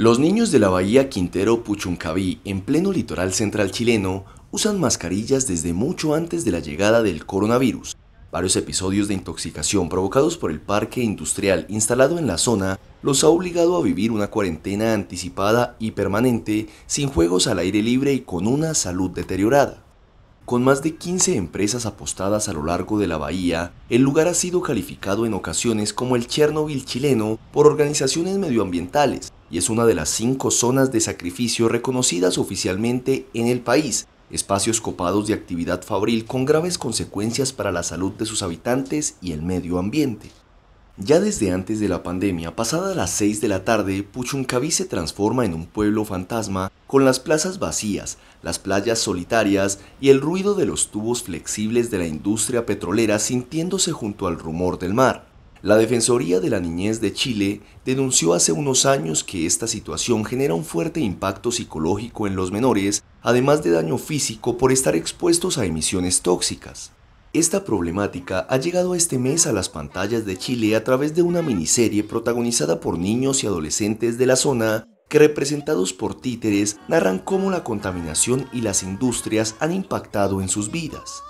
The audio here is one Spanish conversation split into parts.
Los niños de la bahía Quintero Puchuncaví, en pleno litoral central chileno, usan mascarillas desde mucho antes de la llegada del coronavirus. Varios episodios de intoxicación provocados por el parque industrial instalado en la zona los ha obligado a vivir una cuarentena anticipada y permanente, sin juegos al aire libre y con una salud deteriorada. Con más de 15 empresas apostadas a lo largo de la bahía, el lugar ha sido calificado en ocasiones como el Chernobyl chileno por organizaciones medioambientales, y es una de las cinco zonas de sacrificio reconocidas oficialmente en el país, espacios copados de actividad fabril con graves consecuencias para la salud de sus habitantes y el medio ambiente. Ya desde antes de la pandemia, pasada las 6 de la tarde, Puchuncaví se transforma en un pueblo fantasma con las plazas vacías, las playas solitarias y el ruido de los tubos flexibles de la industria petrolera sintiéndose junto al rumor del mar. La Defensoría de la Niñez de Chile denunció hace unos años que esta situación genera un fuerte impacto psicológico en los menores, además de daño físico por estar expuestos a emisiones tóxicas. Esta problemática ha llegado este mes a las pantallas de Chile a través de una miniserie protagonizada por niños y adolescentes de la zona que representados por títeres narran cómo la contaminación y las industrias han impactado en sus vidas.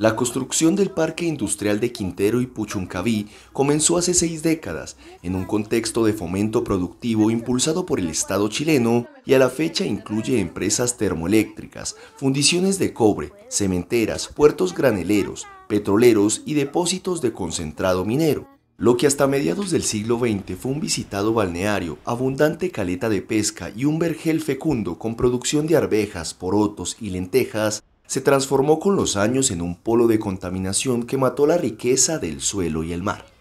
La construcción del Parque Industrial de Quintero y Puchuncaví comenzó hace seis décadas, en un contexto de fomento productivo impulsado por el Estado chileno y a la fecha incluye empresas termoeléctricas, fundiciones de cobre, cementeras, puertos graneleros, petroleros y depósitos de concentrado minero. Lo que hasta mediados del siglo XX fue un visitado balneario, abundante caleta de pesca y un vergel fecundo con producción de arvejas, porotos y lentejas, se transformó con los años en un polo de contaminación que mató la riqueza del suelo y el mar.